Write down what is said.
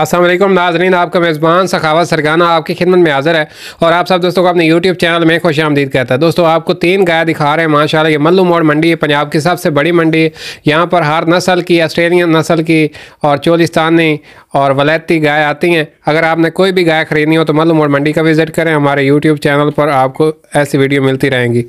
असलम नाजरीन आपका मेज़बान सखावत सरगाना आपकी खिदमत में हाज़िर है और आप सब दोस्तों को अपने यूट्यूब चैनल में खुश आमदीद कहता है दोस्तों आपको तीन गाय दिखा रहे हैं माशा ये मल्लू मोड़ मंडी है पंजाब की सबसे बड़ी मंडी है यहाँ पर हर नस्ल की ऑस्ट्रेलियन नस्ल की और चोलिस्तानी और वलैती गाय आती हैं अगर आपने कोई भी गाय ख़रीदनी हो तो मल्लू मोड़ मंडी का विज़िट करें हमारे यूट्यूब चैनल पर आपको ऐसी वीडियो मिलती रहेंगी